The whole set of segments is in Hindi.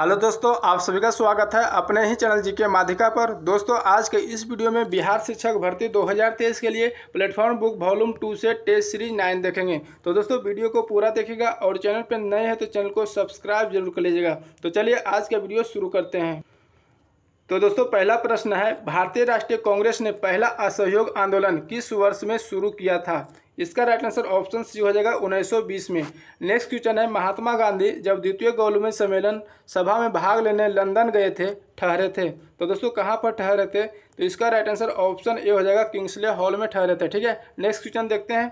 हेलो दोस्तों आप सभी का स्वागत है अपने ही चैनल जी के माध्यिका पर दोस्तों आज के इस वीडियो में बिहार शिक्षक भर्ती 2023 के लिए प्लेटफॉर्म बुक वॉल्यूम टू से टेस्ट सीरीज नाइन देखेंगे तो दोस्तों वीडियो को पूरा देखेगा और चैनल पर नए हैं तो चैनल को सब्सक्राइब जरूर कर लीजिएगा तो चलिए आज का वीडियो शुरू करते हैं तो दोस्तों पहला प्रश्न है भारतीय राष्ट्रीय कांग्रेस ने पहला असहयोग आंदोलन किस वर्ष में शुरू किया था इसका राइट आंसर ऑप्शन सी हो जाएगा 1920 में नेक्स्ट क्वेश्चन है महात्मा गांधी जब द्वितीय गोलमेज सम्मेलन सभा में भाग लेने लंदन गए थे ठहरे थे तो दोस्तों कहाँ पर ठहरे थे तो इसका राइट आंसर ऑप्शन ए हो जाएगा किंग्सले हॉल में ठहरे थे ठीक है नेक्स्ट क्वेश्चन देखते हैं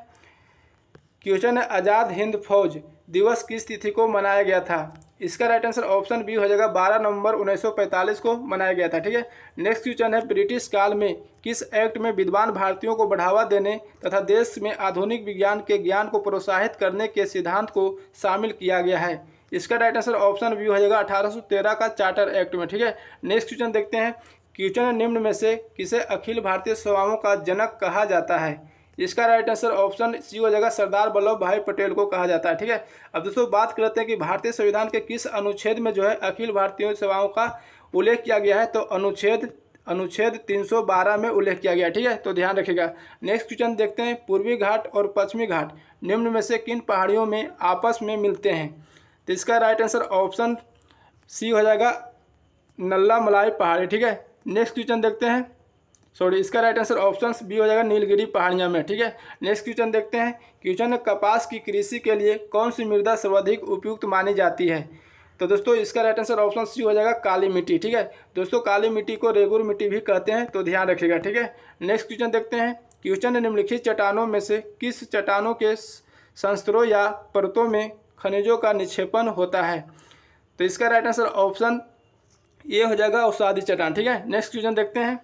क्वेश्चन है आज़ाद हिंद फौज दिवस किस तिथि को मनाया गया था इसका राइट आंसर ऑप्शन बी हो जाएगा 12 नवंबर 1945 को मनाया गया था ठीक है नेक्स्ट क्वेश्चन है ब्रिटिश काल में किस एक्ट में विद्वान भारतीयों को बढ़ावा देने तथा देश में आधुनिक विज्ञान के ज्ञान को प्रोत्साहित करने के सिद्धांत को शामिल किया गया है इसका राइट आंसर ऑप्शन बी हो जाएगा अठारह का चार्टर एक्ट में ठीक है नेक्स्ट क्वेश्चन देखते हैं क्वेश्चन निम्न में से किसे अखिल भारतीय सेवाओं का जनक कहा जाता है इसका राइट आंसर ऑप्शन सी हो जाएगा सरदार वल्लभ भाई पटेल को कहा जाता है ठीक है अब दोस्तों बात करते हैं कि भारतीय संविधान के किस अनुच्छेद में जो है अखिल भारतीय सेवाओं का उल्लेख किया गया है तो अनुच्छेद अनुच्छेद 312 में उल्लेख किया गया ठीक है तो ध्यान रखिएगा नेक्स्ट क्वेश्चन देखते हैं पूर्वी घाट और पश्चिमी घाट निम्न में से किन पहाड़ियों में आपस में मिलते हैं तो इसका राइट आंसर ऑप्शन सी हो जाएगा नल्ला मलाई पहाड़ी ठीक है नेक्स्ट क्वेश्चन देखते हैं सॉरी इसका राइट आंसर ऑप्शन बी हो जाएगा नीलगिरी पहाड़ियाँ में ठीक है नेक्स्ट क्वेश्चन देखते हैं क्वेश्चन है कपास की कृषि के लिए कौन सी मृदा सर्वाधिक उपयुक्त मानी जाती है तो दोस्तों इसका राइट आंसर ऑप्शन सी हो जाएगा काली मिट्टी ठीक है दोस्तों काली मिट्टी को रेगुर मिट्टी भी कहते हैं तो ध्यान रखिएगा ठीक है नेक्स्ट क्वेश्चन देखते हैं क्वेश्चन निम्नलिखित चट्टानों में से किस चट्टानों के संस्त्रों या परतों में खनिजों का निक्षेपण होता है तो इसका राइट आंसर ऑप्शन ए हो जाएगा औसादी चट्टान ठीक है नेक्स्ट क्वेश्चन देखते हैं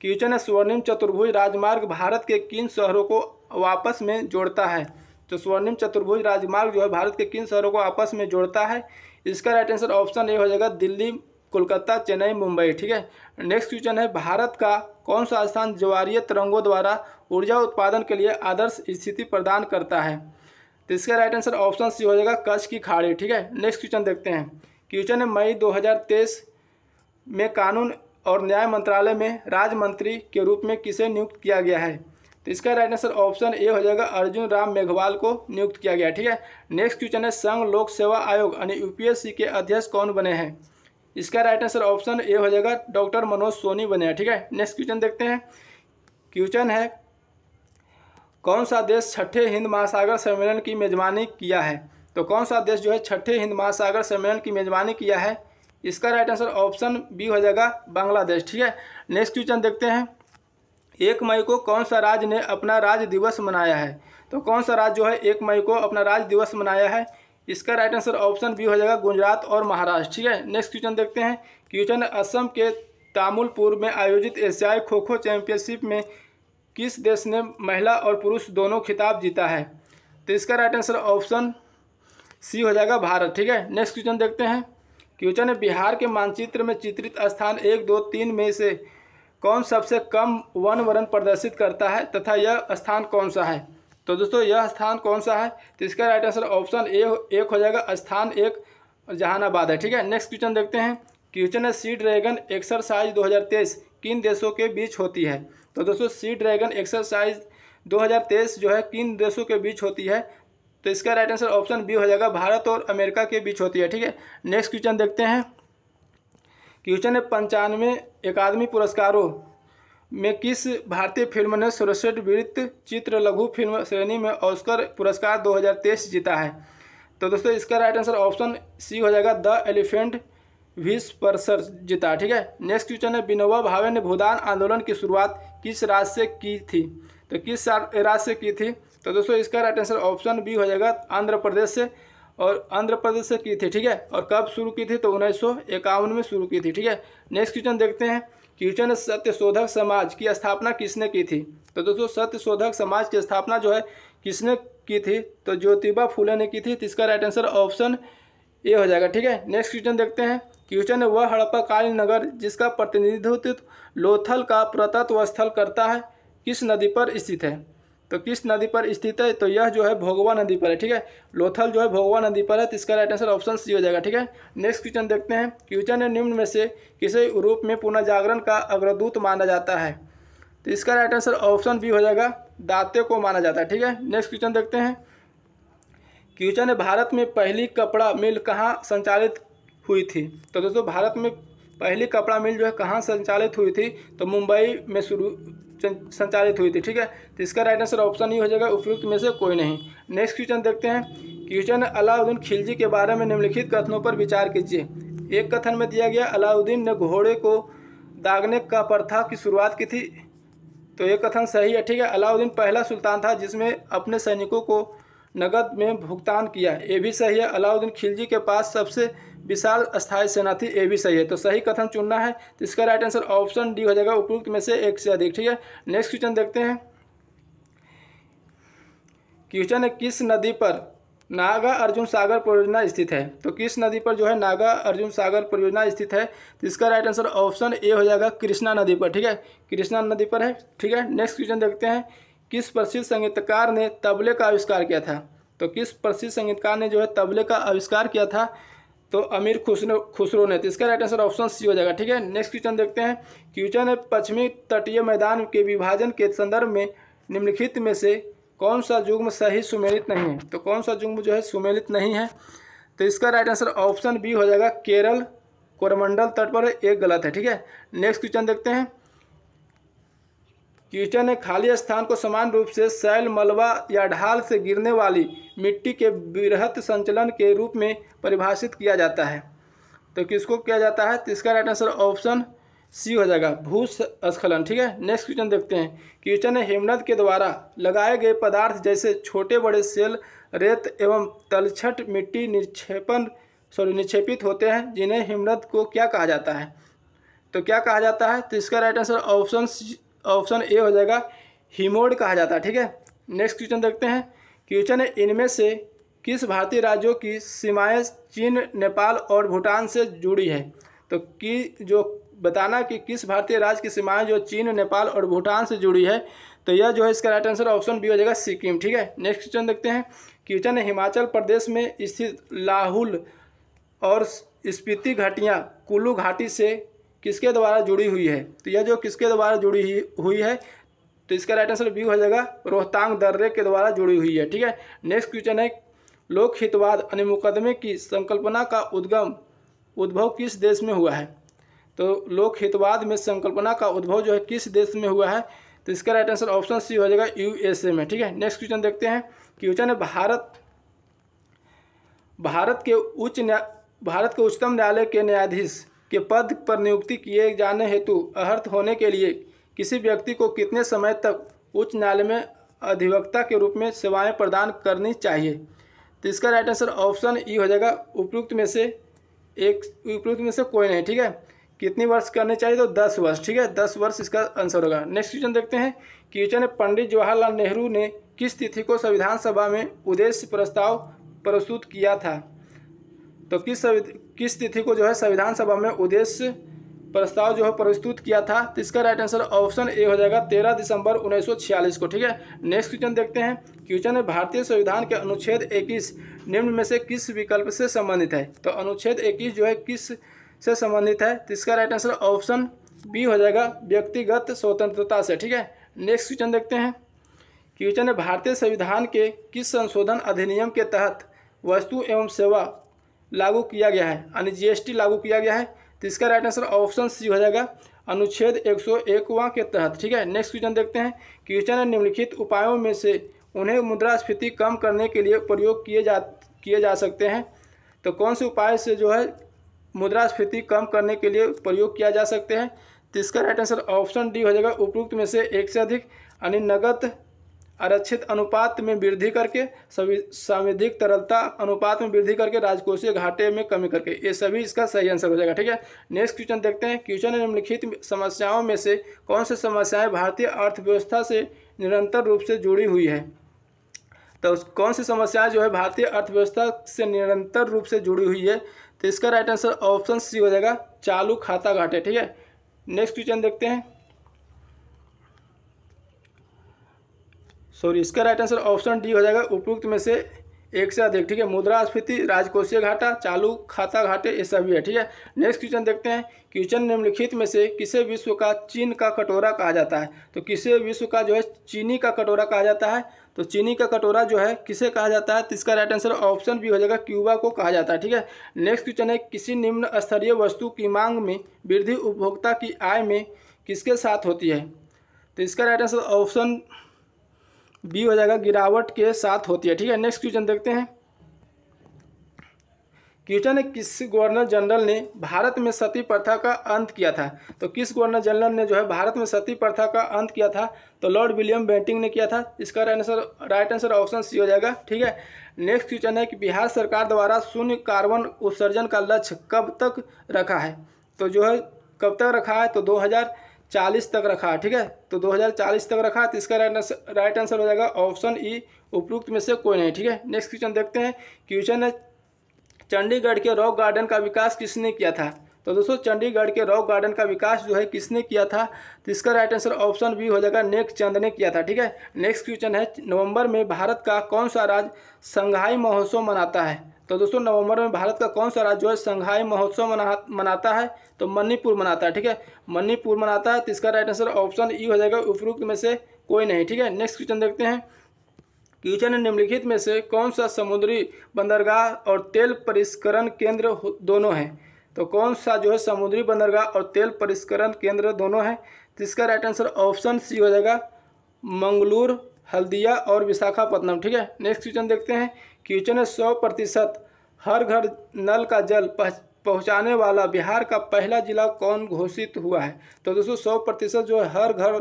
क्वेश्चन है स्वर्णिम चतुर्भुज राजमार्ग भारत के किन शहरों को आपस में जोड़ता है तो स्वर्णिम चतुर्भुज राजमार्ग जो है भारत के किन शहरों को आपस में जोड़ता है इसका राइट आंसर ऑप्शन ए हो जाएगा दिल्ली कोलकाता चेन्नई मुंबई ठीक है नेक्स्ट क्वेश्चन है भारत का कौन सा स्थान ज्वारीय तरंगों द्वारा ऊर्जा उत्पादन के लिए आदर्श स्थिति प्रदान करता है तो इसका राइट आंसर ऑप्शन सी हो जाएगा कच्छ की खाड़ी ठीक है नेक्स्ट क्वेश्चन देखते हैं क्वेश्चन है मई दो में कानून और न्याय मंत्रालय में राज्य मंत्री के रूप में किसे नियुक्त किया गया है तो इसका राइट आंसर ऑप्शन ए हो जाएगा अर्जुन राम मेघवाल को नियुक्त किया गया ठीक है नेक्स्ट क्वेश्चन है संघ लोक सेवा आयोग यानी यूपीएससी के अध्यक्ष कौन बने हैं इसका राइट आंसर ऑप्शन ए हो जाएगा डॉक्टर मनोज सोनी बने हैं ठीक है नेक्स्ट क्वेश्चन देखते हैं क्वेश्चन है कौन सा देश छठे हिंद महासागर सम्मेलन की मेजबानी किया है तो कौन सा देश जो है छठे हिंद महासागर सम्मेलन की मेजबानी किया है इसका राइट आंसर ऑप्शन बी हो जाएगा बांग्लादेश ठीक है नेक्स्ट क्वेश्चन देखते हैं एक मई को कौन सा राज्य ने अपना राज्य दिवस मनाया है तो कौन सा राज्य जो है एक मई को अपना राज्य दिवस मनाया है इसका राइट आंसर ऑप्शन बी हो जाएगा गुजरात और महाराष्ट्र ठीक है नेक्स्ट क्वेश्चन देखते हैं क्वेश्चन असम के तामुलपुर में आयोजित एशियाई खो खो चैंपियनशिप में किस देश ने महिला और पुरुष दोनों खिताब जीता है तो इसका राइट आंसर ऑप्शन सी हो जाएगा भारत ठीक है नेक्स्ट क्वेश्चन देखते हैं क्वेश्चन है बिहार के मानचित्र में चित्रित स्थान एक दो तीन में से कौन सबसे कम वन वर्ण प्रदर्शित करता है तथा यह स्थान कौन सा है तो दोस्तों यह स्थान कौन सा है तो इसका राइट आंसर ऑप्शन ए एक हो जाएगा स्थान एक जहानाबाद है ठीक है नेक्स्ट क्वेश्चन देखते हैं क्वेश्चन है सी ड्रैगन एक्सरसाइज 2023 किन देशों के बीच होती है तो दोस्तों सी ड्रैगन एक्सरसाइज 2023 जो है किन देशों के बीच होती है तो इसका राइट आंसर ऑप्शन बी हो जाएगा भारत और अमेरिका के बीच होती है ठीक है नेक्स्ट क्वेश्चन देखते हैं क्वेश्चन है पंचानवे अकादमी पुरस्कारों में किस भारतीय फिल्म ने सर्वश्रेष्ठ वृत्त चित्र लघु फिल्म श्रेणी में ऑस्कर पुरस्कार 2023 जीता है तो दोस्तों इसका राइट आंसर ऑप्शन सी हो जाएगा द एलिफेंट विस परसर जीता ठीक है नेक्स्ट क्वेश्चन है विनोबा भावे ने भूदान आंदोलन की शुरुआत किस राज्य से की थी तो किस राज्य से की थी तो दोस्तों इसका राइट आंसर ऑप्शन बी हो जाएगा आंध्र प्रदेश से और आंध्र प्रदेश से की थी ठीक है और कब शुरू की थी तो उन्नीस में शुरू की थी ठीक है नेक्स्ट क्वेश्चन देखते हैं सत्य सत्यशोधक समाज की स्थापना किसने की थी तो दोस्तों सत्यशोधक समाज की स्थापना जो है किसने की थी तो ज्योतिबा फूले ने की थी तो इसका राइट आंसर ऑप्शन ए हो जाएगा ठीक है नेक्स्ट क्वेश्चन देखते हैं क्वेश्चन है वह काली नगर जिसका प्रतिनिधित्व लोथल का प्रतत्व स्थल करता है किस नदी पर स्थित है तो किस नदी पर स्थित है तो यह जो है भोगवा नदी पर है ठीक है लोथल जो है भोगवा नदी पर है तो इसका राइट आंसर ऑप्शन सी हो जाएगा ठीक है नेक्स्ट क्वेश्चन देखते हैं क्वेश्चन है निम्न में से किसे रूप में पुनर्जागरण का अग्रदूत माना जाता है तो इसका राइट आंसर ऑप्शन बी हो जाएगा दाते को माना जाता है ठीक है नेक्स्ट क्वेश्चन देखते हैं क्वेश्चन है भारत में पहली कपड़ा मिल कहाँ संचालित हुई थी तो दोस्तों भारत में पहली कपड़ा मिल जो है कहाँ संचालित हुई थी तो मुंबई में शुरू संचालित हुई थी ठीक है तो इसका राइट आंसर ऑप्शन ही हो जाएगा उपयुक्त में से कोई नहीं नेक्स्ट क्वेश्चन देखते हैं क्वेश्चन अलाउद्दीन खिलजी के बारे में निम्नलिखित कथनों पर विचार कीजिए एक कथन में दिया गया अलाउद्दीन ने घोड़े को दागने का प्रथा की शुरुआत की थी तो ये कथन सही है ठीक है अलाउद्दीन पहला सुल्तान था जिसमें अपने सैनिकों को नगद में भुगतान किया ये भी सही है अलाउद्दीन खिलजी के पास सबसे विशाल स्थायी सेना थी ये भी सही है तो सही कथन चुनना है तो इसका राइट आंसर ऑप्शन डी हो जाएगा उपयुक्त में से एक से अधिक ठीक है नेक्स्ट क्वेश्चन देखते हैं क्वेश्चन है किस नदी पर नागा अर्जुन सागर परियोजना स्थित है तो किस नदी पर जो है नागा अर्जुन सागर परियोजना स्थित है तो इसका राइट आंसर ऑप्शन ए हो जाएगा कृष्णा नदी पर ठीक है कृष्णा नदी पर है ठीक है नेक्स्ट क्वेश्चन देखते हैं किस प्रसिद्ध संगीतकार ने तबले का आविष्कार किया था तो किस प्रसिद्ध संगीतकार ने जो है तबले का आविष्कार किया था तो अमीर खुसरो खुसरो ने तो इसका राइट आंसर ऑप्शन सी हो जाएगा ठीक है नेक्स्ट क्वेश्चन देखते हैं क्वेश्चन है पश्चिमी तटीय मैदान के विभाजन के संदर्भ में निम्नलिखित में से कौन सा जुग्म सही सुमेलित नहीं है तो कौन सा जुग्म जो है सुमेलित नहीं है तो इसका राइट आंसर ऑप्शन बी हो जाएगा केरल कोरमंडल तट पर एक गलत है ठीक है नेक्स्ट क्वेश्चन देखते हैं कीचड़ ने खाली स्थान को समान रूप से सैल मलबा या ढाल से गिरने वाली मिट्टी के बृहत संचलन के रूप में परिभाषित किया जाता है तो किसको किया जाता है तो इसका राइट आंसर ऑप्शन सी हो जाएगा स्खलन ठीक है नेक्स्ट क्वेश्चन देखते हैं क्वेश्चन है हेमनद के द्वारा लगाए गए पदार्थ जैसे छोटे बड़े सेल रेत एवं तलछट मिट्टी निक्षेपण सॉरी निक्षेपित होते हैं जिन्हें हिमनद को क्या कहा जाता है तो क्या कहा जाता है तो इसका right answer option option A हो जाएगा हिमोड कहा जाता है ठीक है नेक्स्ट क्वेश्चन देखते हैं क्वेश्चन है इनमें से किस भारतीय राज्यों की सीमाएं चीन नेपाल और भूटान से जुड़ी है तो कि जो बताना कि किस भारतीय राज्य की सीमाएं जो चीन नेपाल और भूटान से जुड़ी है तो यह जो है इसका राइट आंसर ऑप्शन बी हो जाएगा सिक्किम ठीक है नेक्स्ट क्वेश्चन देखते हैं क्वेश्चन है हिमाचल प्रदेश में स्थित लाहुल और स्पीति घाटियाँ कुल्लू घाटी से किसके द्वारा जुड़ी हुई है तो यह जो किसके द्वारा जुड़ी हुई है तो इसका राइट आंसर बी हो जाएगा रोहतांग दर्रे के द्वारा जुड़ी हुई है ठीक है नेक्स्ट क्वेश्चन है लोक हितवाद अन्य मुकदमे की संकल्पना का उद्गम उद्भव किस देश में हुआ है तो लोक हितवाद में संकल्पना का उद्भव जो है किस देश में हुआ है तो इसका राइट आंसर ऑप्शन सी हो जाएगा यूएसए में ठीक है नेक्स्ट क्वेश्चन देखते हैं क्वेश्चन है भारत भारत के उच्च न्या भारत के उच्चतम न्यायालय के न्यायाधीश के पद पर नियुक्ति किए जाने हेतु अर्हत होने के लिए किसी व्यक्ति को कितने समय तक उच्च न्यायालय में अधिवक्ता के रूप में सेवाएं प्रदान करनी चाहिए तो इसका राइट आंसर ऑप्शन ई हो जाएगा उपयुक्त में से एक उपयुक्त में से कोई नहीं ठीक है कितनी वर्ष करने चाहिए तो दस वर्ष ठीक है दस वर्ष इसका आंसर होगा नेक्स्ट क्वेश्चन देखते हैं क्वेश्चन है पंडित जवाहरलाल नेहरू ने किस तिथि को संविधान सभा में उद्देश्य प्रस्ताव प्रस्तुत किया था तो किस किस तिथि को जो है संविधान सभा में उद्देश्य प्रस्ताव जो है प्रस्तुत किया था तो इसका राइट आंसर ऑप्शन ए हो जाएगा तेरह दिसंबर उन्नीस को ठीक है नेक्स्ट क्वेश्चन देखते हैं क्वेश्चन है भारतीय संविधान के अनुच्छेद 21 निम्न में से किस विकल्प से संबंधित है तो अनुच्छेद 21 जो है किस से संबंधित है तो इसका राइट आंसर ऑप्शन बी हो जाएगा व्यक्तिगत स्वतंत्रता से ठीक है नेक्स्ट क्वेश्चन देखते हैं क्वेश्चन है भारतीय संविधान के किस संशोधन अधिनियम के तहत वस्तु एवं सेवा लागू किया गया है यानी जीएसटी लागू किया गया है तो इसका राइट आंसर ऑप्शन सी हो जाएगा अनुच्छेद एक सौ के तहत ठीक है नेक्स्ट क्वेश्चन देखते हैं क्वेश्चन है निम्नलिखित उपायों में से उन्हें मुद्रास्फीति कम करने के लिए प्रयोग किए जा किए जा सकते हैं तो कौन से उपाय से जो है मुद्रास्फीति कम करने के लिए प्रयोग किया जा सकते हैं तो इसका राइट आंसर ऑप्शन डी हो जाएगा उपयुक्त में से एक से अधिक यानी नगद आरक्षित अनुपात में वृद्धि करके संविधिक तरलता अनुपात में वृद्धि करके राजकोषीय घाटे में कमी करके ये सभी इसका सही आंसर हो जाएगा ठीक है नेक्स्ट क्वेश्चन देखते हैं क्वेश्चन निम्नलिखित समस्याओं में से कौन सी समस्याएं भारतीय अर्थव्यवस्था से निरंतर रूप से जुड़ी हुई है तो कौन सी समस्याएं जो है भारतीय अर्थव्यवस्था से निरंतर रूप से जुड़ी हुई है तो इसका राइट आंसर ऑप्शन सी हो जाएगा चालू खाता घाटे ठीक है नेक्स्ट क्वेश्चन देखते हैं सॉरी इसका राइट आंसर ऑप्शन डी हो जाएगा उपयुक्त में से एक से अधिक ठीक है मुद्रास्फीति राजकोषीय घाटा चालू खाता घाटे ये सभी है ठीक है नेक्स्ट क्वेश्चन देखते हैं क्वेश्चन निम्नलिखित में से किसे विश्व का चीन का कटोरा कहा जाता है तो किसे विश्व का जो है चीनी का कटोरा कहा जाता है तो चीनी का कटोरा जो है किसे कहा जाता है तो इसका राइट आंसर ऑप्शन बी हो जाएगा क्यूबा को कहा जाता है ठीक है नेक्स्ट क्वेश्चन है किसी निम्न स्तरीय वस्तु की मांग में वृद्धि उपभोक्ता की आय में किसके साथ होती है तो इसका राइट आंसर ऑप्शन बी हो जाएगा गिरावट के साथ होती है ठीक है नेक्स्ट क्वेश्चन देखते हैं क्वेश्चन है किस गवर्नर जनरल ने भारत में सती प्रथा का अंत किया था तो किस गवर्नर जनरल ने जो है भारत में सती प्रथा का अंत किया था तो लॉर्ड विलियम बेंटिंग ने किया था इसका answer right answer option C हो जाएगा ठीक है नेक्स्ट क्वेश्चन है कि बिहार सरकार द्वारा शून्य कार्बन उत्सर्जन का लक्ष्य कब तक रखा है तो जो है कब तक रखा है तो दो हजार 40 तक रखा ठीक है तो 2040 तक रखा तो इसका राइट आंसर हो जाएगा ऑप्शन ई उपरोक्त में से कोई नहीं ठीक है नेक्स्ट क्वेश्चन देखते हैं क्वेश्चन है चंडीगढ़ के रॉक गार्डन का विकास किसने किया था तो दोस्तों चंडीगढ़ के रॉक गार्डन का विकास जो है किसने किया था तो इसका राइट आंसर ऑप्शन बी हो जाएगा नेक चंद ने किया था ठीक है नेक्स्ट क्वेश्चन है नवंबर में भारत का कौन सा राज्य संघाई महोत्सव मनाता है तो दोस्तों नवंबर में भारत का कौन सा राज्य जो है संघाई महोत्सव मना मनाता है तो मणिपुर मनाता है ठीक है मणिपुर मनाता है तो इसका राइट आंसर ऑप्शन ई हो जाएगा उपरोक्त में से कोई नहीं ठीक है नेक्स्ट क्वेश्चन देखते हैं क्वेश्चन है निम्नलिखित में से कौन सा समुद्री बंदरगाह और तेल परिष्करण केंद्र दोनों हैं तो कौन सा जो है समुद्री बंदरगाह और तेल परिष्करण केंद्र दोनों हैं तो इसका राइट आंसर ऑप्शन सी हो जाएगा मंगलूर हल्दिया और विशाखापट्टनम ठीक है नेक्स्ट क्वेश्चन देखते हैं क्यूचन ने सौ प्रतिशत हर घर नल का जल पहुंचाने वाला बिहार का पहला जिला कौन घोषित हुआ है तो दोस्तों सौ प्रतिशत जो है हर घर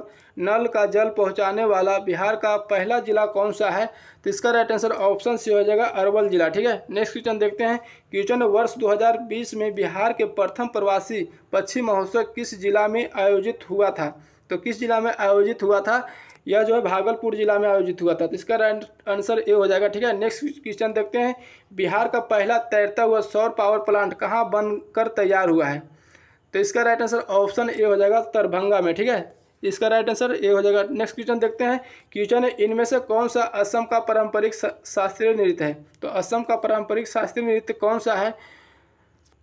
नल का जल पहुंचाने वाला बिहार का पहला जिला कौन सा है तो इसका राइट आंसर ऑप्शन सी हो जाएगा अरवल जिला ठीक है नेक्स्ट क्वेश्चन देखते हैं क्वेश्चन वर्ष 2020 में बिहार के प्रथम प्रवासी पक्षी महोत्सव किस जिला में आयोजित हुआ था तो किस जिला में आयोजित हुआ था यह जो है भागलपुर जिला में आयोजित हुआ था तो इसका आंसर ए हो जाएगा ठीक है नेक्स्ट क्वेश्चन देखते हैं बिहार का पहला तैरता हुआ सौर पावर प्लांट कहाँ बनकर तैयार हुआ है तो इसका राइट आंसर ऑप्शन ए हो जाएगा दरभंगा में ठीक है इसका राइट आंसर ए हो जाएगा नेक्स्ट क्वेश्चन देखते हैं क्वेश्चन है इनमें से कौन सा असम का पारंपरिक शास्त्रीय नृत्य है तो असम का पारंपरिक शास्त्रीय नृत्य कौन सा है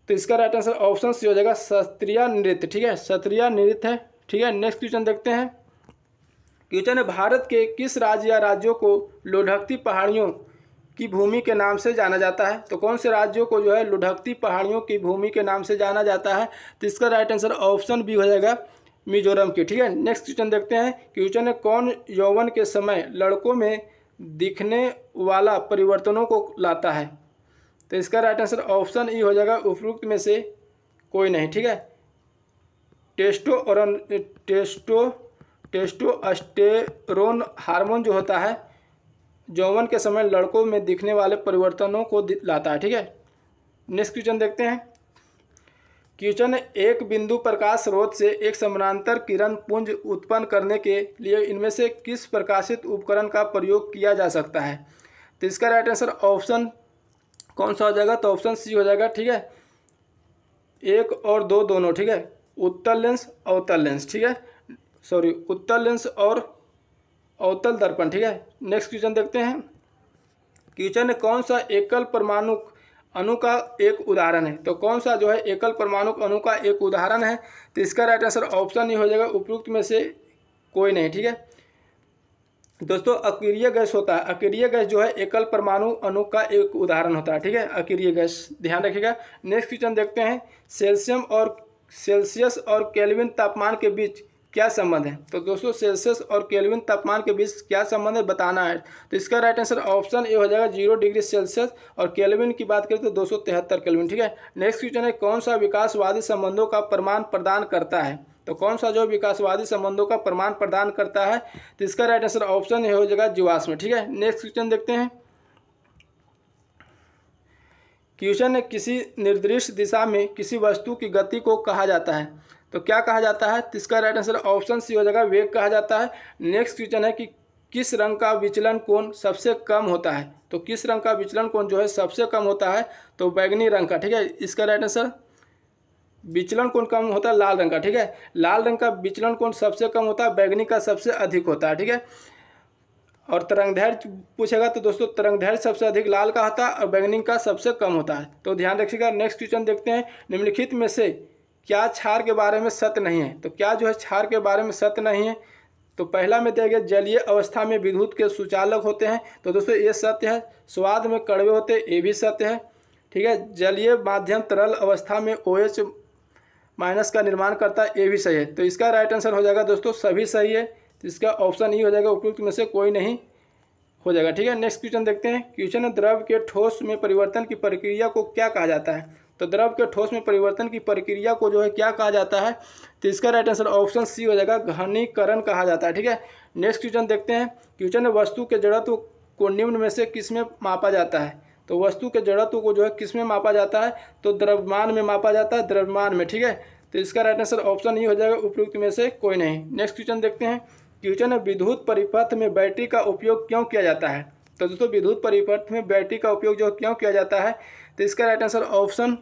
तो इसका राइट आंसर ऑप्शन सी हो जाएगा शास्त्रीय नृत्य ठीक है शास्त्रीय नृत्य है ठीक है नेक्स्ट क्वेश्चन देखते हैं किचन भारत के किस राज्य या राज्यों को लुढ़कती पहाड़ियों की भूमि के नाम से जाना जाता है तो कौन से राज्यों को जो है लुढ़कती पहाड़ियों की भूमि के नाम से जाना जाता है तो इसका राइट आंसर ऑप्शन बी हो जाएगा मिजोरम की ठीक है नेक्स्ट क्वेश्चन देखते हैं क्वेश्चन है कौन यौवन के समय लड़कों में दिखने वाला परिवर्तनों को लाता है तो इसका राइट आंसर ऑप्शन ई हो जाएगा उपरोक्त में से कोई नहीं ठीक है टेस्टो और टेस्टो टेस्टोस्टेरोन हार्मोन जो होता है जौवन के समय लड़कों में दिखने वाले परिवर्तनों को लाता है ठीक है नेक्स्ट क्वेश्चन देखते हैं क्वेश्चन एक बिंदु प्रकाश स्रोत से एक समानांतर किरण पुंज उत्पन्न करने के लिए इनमें से किस प्रकाशित उपकरण का प्रयोग किया जा सकता है तो इसका राइट आंसर ऑप्शन कौन सा हो जाएगा तो ऑप्शन सी हो जाएगा ठीक है एक और दो दोनों ठीक है उत्तर लेंस अवतल लेंस ठीक है सॉरी उत्तल लेंस और अवतल दर्पण ठीक है नेक्स्ट क्वेश्चन देखते हैं क्वेश्चन है कौन सा एकल परमाणु अणु का एक उदाहरण है तो कौन सा जो है एकल परमाणु अणु का एक उदाहरण है तो इसका राइट आंसर ऑप्शन ही हो जाएगा उपयुक्त में से कोई नहीं ठीक है दोस्तों अक्रिय गैस होता है अक्रिय गैस जो है एकल परमाणु अणु का एक उदाहरण होता है ठीक है अक्रिय गैस ध्यान रखिएगा नेक्स्ट क्वेश्चन देखते हैं सेल्सियम और सेल्सियस और कैलविन तापमान के बीच क्या संबंध है तो दोस्तों सेल्सियस और केल्विन तापमान के बीच क्या संबंध है बताना है तो इसका राइट आंसर ऑप्शन ए हो जाएगा जीरो डिग्री सेल्सियस और केल्विन की बात करें तो दो सौ तिहत्तर केल्विन ठीक है नेक्स्ट क्वेश्चन है कौन सा विकासवादी संबंधों का प्रमाण प्रदान करता है तो कौन सा जो विकासवादी संबंधों का प्रमाण प्रदान करता है तो इसका राइट आंसर ऑप्शन ए हो जाएगा जीवाश्म ठीक है नेक्स्ट क्वेश्चन देखते हैं क्वेश्चन है किसी निर्दिष्ट दिशा में किसी वस्तु की गति को कहा जाता है तो क्या कहा जाता है तो इसका राइट आंसर ऑप्शन सी हो जाएगा वेग कहा जाता है नेक्स्ट क्वेश्चन है कि किस रंग का विचलन कोण सबसे कम होता है तो किस रंग का विचलन कोण जो है सबसे कम होता है तो बैगनी रंग का ठीक है इसका राइट आंसर विचलन कोण कम होता है लाल रंग का ठीक है लाल रंग का विचलन कोण सबसे कम होता है बैगनी का सबसे अधिक होता है ठीक है और तरंगधैर्य पूछेगा तो दोस्तों तरंगधैर्य सबसे अधिक लाल का होता है और बैगनी का सबसे कम होता है तो ध्यान रखिएगा नेक्स्ट क्वेश्चन देखते हैं निम्नलिखित में से क्या क्षार के बारे में सत्य नहीं है तो क्या जो है क्षार के बारे में सत्य नहीं है तो पहला में दिया गया जलीय अवस्था में विद्युत के सुचालक होते हैं तो दोस्तों ये सत्य है स्वाद में कड़वे होते हैं ये भी सत्य है ठीक है जलीय माध्यम तरल अवस्था में ओ OH माइनस का निर्माण करता है ये भी सही है तो इसका राइट आंसर हो जाएगा दोस्तों सभी सही है तो इसका ऑप्शन ई e हो जाएगा उपयुक्त में से कोई नहीं हो जाएगा ठीक है नेक्स्ट क्वेश्चन देखते हैं क्वेश्चन द्रव के ठोस में परिवर्तन की प्रक्रिया को क्या कहा जाता है तो द्रव के ठोस में परिवर्तन की प्रक्रिया को जो है क्या कहा जाता है तो इसका राइट आंसर ऑप्शन सी हो जाएगा घनीकरण कहा जाता है ठीक है नेक्स्ट क्वेश्चन देखते हैं क्वेश्चन है वस्तु के जड़त्व को निम्न में से किस में मापा जाता है तो वस्तु के जड़त्व को जो है किस में मापा जाता है तो द्रव्यमान में मापा जाता है द्रव्यमान में ठीक है तो इसका राइट आंसर ऑप्शन ही हो जाएगा उपयुक्त में से कोई नहीं नेक्स्ट क्वेश्चन देखते हैं क्वेश्चन है विद्युत परिपथ में बैटरी का उपयोग क्यों किया जाता है तो दोस्तों विद्युत परिपथ में बैटरी का उपयोग जो क्यों किया जाता है तो इसका राइट आंसर ऑप्शन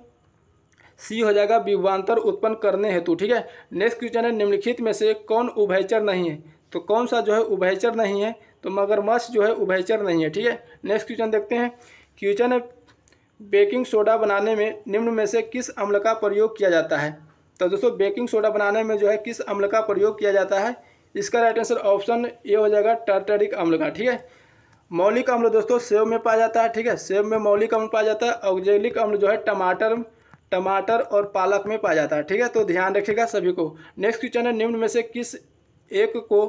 सी हो जाएगा विवांतर उत्पन्न करने हेतु ठीक है नेक्स्ट क्वेश्चन है निम्नलिखित में से कौन उभयचर नहीं है तो कौन सा जो है उभयचर नहीं है तो मगरमच्छ जो है उभयचर नहीं है ठीक है नेक्स्ट क्वेश्चन देखते हैं क्वेश्चन है बेकिंग सोडा बनाने में निम्न में से किस अम्ल का प्रयोग किया जाता है तो दोस्तों बेकिंग सोडा बनाने में जो है किस अम्ल का प्रयोग किया जाता है इसका राइट आंसर ऑप्शन ए हो जाएगा टर्टरिक अम्ल का ठीक है मौलिक अम्ल दोस्तों सेब में पाया जाता है ठीक है सेब में मौलिक अम्ल पाया जाता है ऑक्जेलिक अम्ल जो है टमाटर टमाटर और पालक में पाया जाता है ठीक है तो ध्यान रखिएगा सभी को नेक्स्ट क्वेश्चन है निम्न में से किस एक को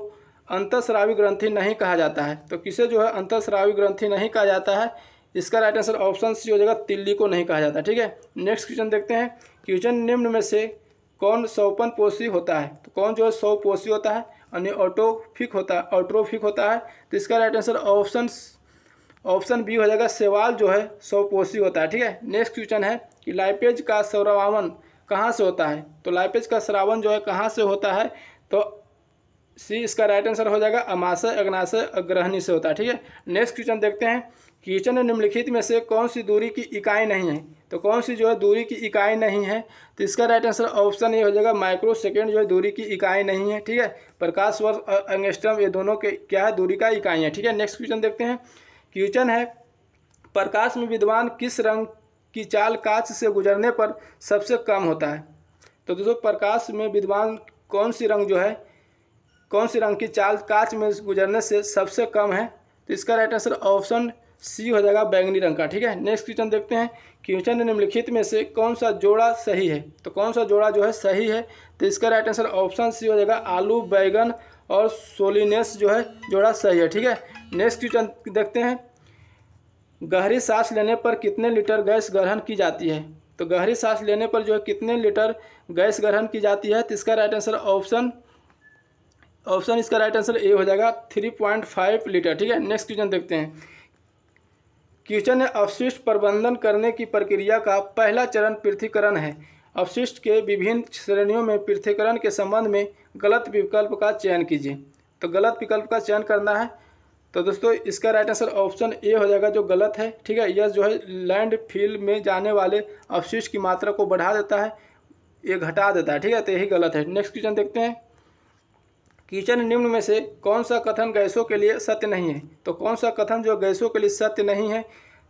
अंतस्रावी ग्रंथि नहीं कहा जाता है तो किसे जो है अंतस्रावी ग्रंथि नहीं कहा जाता है इसका राइट आंसर ऑप्शन सी हो जाएगा तिल्ली को नहीं कहा जाता ठीक है नेक्स्ट क्वेश्चन देखते हैं क्वेश्चन निम्न में से कौन सौपन पोषी होता है तो कौन जो है सौपोषी होता है यानी ऑटोफिक होता है ऑट्रोफिक होता है तो इसका right answer option option B हो जाएगा सेवाल जो है सौपोषी होता है ठीक है नेक्स्ट क्वेश्चन है कि लाइपेज का सरावन कहाँ से होता है तो लाइपेज का श्रावण जो है कहाँ से होता है तो सी इसका राइट आंसर हो जाएगा अमाशय अग्नाशय अग्रहणी से होता है ठीक है नेक्स्ट क्वेश्चन देखते हैं किचन निम्नलिखित में से कौन सी दूरी की इकाई नहीं है तो कौन सी जो है दूरी की इकाई नहीं है तो इसका राइट आंसर ऑप्शन ये हो जाएगा माइक्रो सेकेंड जो है दूरी की इकाई नहीं है ठीक है प्रकाश वर्ष और अंगेस्टम ये दोनों के क्या है दूरी का इकाई है ठीक है नेक्स्ट क्वेश्चन देखते हैं क्वेश्चन है प्रकाश में विद्वान किस रंग की चाल कांच से गुजरने पर सबसे कम होता है तो दोस्तों प्रकाश में विद्वान कौन सी रंग जो है कौन सी रंग की चाल कांच में गुजरने से सबसे कम है तो इसका राइट आंसर ऑप्शन सी हो जाएगा बैंगनी रंग का ठीक है नेक्स्ट क्वेश्चन देखते हैं क्वेश्चन निम्नलिखित में से कौन सा जोड़ा सही है तो कौन सा जोड़ा जो है सही है तो इसका राइट आंसर ऑप्शन सी हो जाएगा आलू बैगन और सोलिनेस जो है जोड़ा सही है ठीक है नेक्स्ट क्वेश्चन देखते हैं गहरी सांस लेने पर कितने लीटर गैस ग्रहण की जाती है तो गहरी सांस लेने पर जो है कितने लीटर गैस ग्रहण की जाती है तो इसका राइट आंसर ऑप्शन ऑप्शन इसका राइट आंसर ए हो जाएगा थ्री पॉइंट फाइव लीटर ठीक है नेक्स्ट क्वेश्चन देखते हैं किचन में अवशिष्ट प्रबंधन करने की प्रक्रिया का पहला चरण पृथ्वीकरण है अवशिष्ट के विभिन्न श्रेणियों में पृथ्वीकरण के संबंध में गलत विकल्प का चयन कीजिए तो गलत विकल्प का चयन करना है तो दोस्तों इसका राइट आंसर ऑप्शन ए हो जाएगा जो गलत है ठीक है यह जो है लैंड फील्ड में जाने वाले अवशिष्ट की मात्रा को बढ़ा देता है ये घटा देता है ठीक है तो यही गलत है नेक्स्ट क्वेश्चन देखते हैं किचन निम्न में से कौन सा कथन गैसों के लिए सत्य नहीं है तो कौन सा कथन जो गैसों के लिए सत्य नहीं है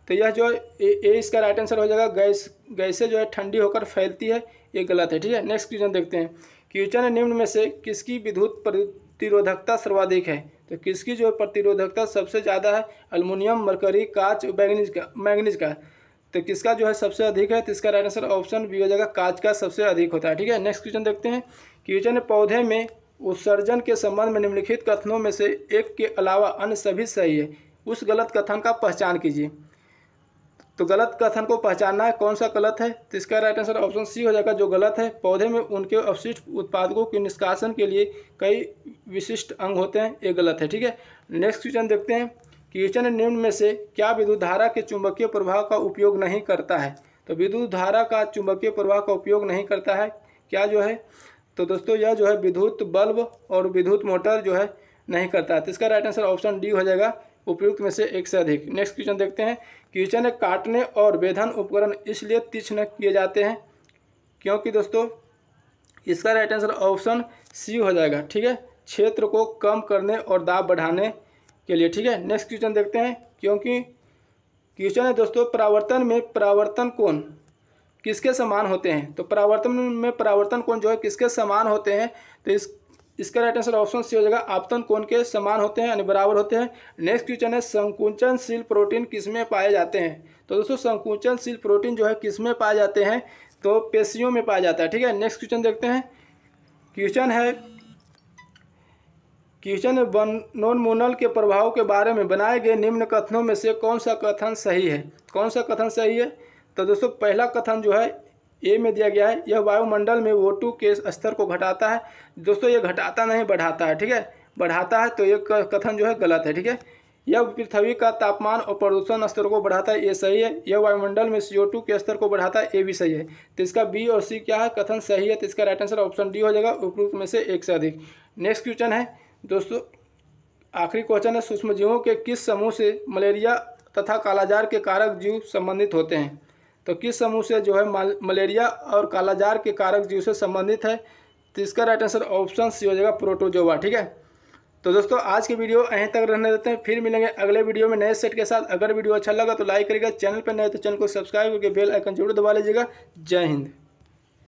तो यह जो ए इसका राइट आंसर हो जाएगा गैस गैसें जो है ठंडी होकर फैलती है ये गलत है ठीक है नेक्स्ट क्वेश्चन देखते हैं किचन निम्न में से किसकी विद्युत प्रतिरोधकता सर्वाधिक है तो किसकी जो प्रतिरोधकता सबसे ज़्यादा है अल्मोनियम मरकरी कांच मैगनीज का मैगनीज का तो किसका जो है सबसे अधिक है तो इसका राइट आंसर ऑप्शन बी हो जाएगा कांच का सबसे अधिक होता है ठीक है नेक्स्ट क्वेश्चन देखते हैं क्वेश्चन पौधे में उत्सर्जन के संबंध में निम्नलिखित कथनों में से एक के अलावा अन्य सभी सही है उस गलत कथन का पहचान कीजिए तो गलत कथन को पहचानना है कौन सा गलत है तो इसका राइट आंसर ऑप्शन सी हो जाएगा जो गलत है पौधे में उनके अवशिष्ट उत्पादकों के निष्कासन के लिए कई विशिष्ट अंग होते हैं ये गलत है ठीक है नेक्स्ट क्वेश्चन देखते हैं क्वेश्चन निम्न में से क्या विद्युत धारा के चुंबकीय प्रभाव का उपयोग नहीं करता है तो विद्युत धारा का चुंबकीय प्रभाव का उपयोग नहीं करता है क्या जो है तो दोस्तों यह जो है विद्युत बल्ब और विद्युत मोटर जो है नहीं करता है तो इसका राइट आंसर ऑप्शन डी हो जाएगा उपयुक्त में से एक से अधिक नेक्स्ट क्वेश्चन देखते हैं किचन काटने और वेधन उपकरण इसलिए तीक्षण किए जाते हैं क्योंकि दोस्तों इसका राइट आंसर ऑप्शन सी हो जाएगा ठीक है क्षेत्र को कम करने और दाब बढ़ाने के लिए ठीक है नेक्स्ट क्वेश्चन देखते हैं क्योंकि क्वेश्चन है दोस्तों परावर्तन में परावर्तन कौन किसके समान होते हैं तो परावर्तन में परावर्तन कोण जो है किसके समान होते हैं तो इस इसका राइट आंसर ऑप्शन सी हो जाएगा आपतन कोण के समान होते हैं यानी बराबर होते हैं नेक्स्ट क्वेश्चन है संकुचनशील प्रोटीन किसमें पाए जाते हैं तो दोस्तों संकुचनशील प्रोटीन जो है किसमें पाए जाते हैं तो पेशियों में पाया जाता है ठीक है नेक्स्ट क्वेश्चन देखते हैं क्वेश्चन है क्वेश्चन बनोन्मूनल के प्रभाव के बारे में बनाए गए निम्न कथनों में से कौन सा कथन सही है कौन सा कथन सही है तो दोस्तों पहला कथन जो है ए में दिया गया है यह वायुमंडल में वो टू के स्तर को घटाता है दोस्तों ये घटाता नहीं बढ़ाता है ठीक है बढ़ाता है तो ये कथन जो है गलत है ठीक है यह पृथ्वी का तापमान और प्रदूषण स्तर को बढ़ाता है ये सही है यह वायुमंडल में सी के स्तर को बढ़ाता है ये भी सही है तो इसका बी और सी क्या है कथन सही है तो इसका राइट आंसर ऑप्शन डी हो जाएगा उपरूप में से एक से अधिक नेक्स्ट क्वेश्चन है दोस्तों आखिरी क्वेश्चन है सूक्ष्म जीवों के किस समूह से मलेरिया तथा कालाजार के कारक जीव संबंधित होते हैं तो किस समूह से जो है मलेरिया और कालाजार के कारक जीव से संबंधित है तो इसका राइट आंसर ऑप्शन सी हो जाएगा प्रोटोजोवा ठीक है तो दोस्तों आज के वीडियो यहीं तक रहने देते हैं फिर मिलेंगे अगले वीडियो में नए सेट के साथ अगर वीडियो अच्छा लगा तो लाइक करिएगा चैनल पर नए तो चैनल को सब्सक्राइब करके बेल आइकन जरूर दबा लीजिएगा जय हिंद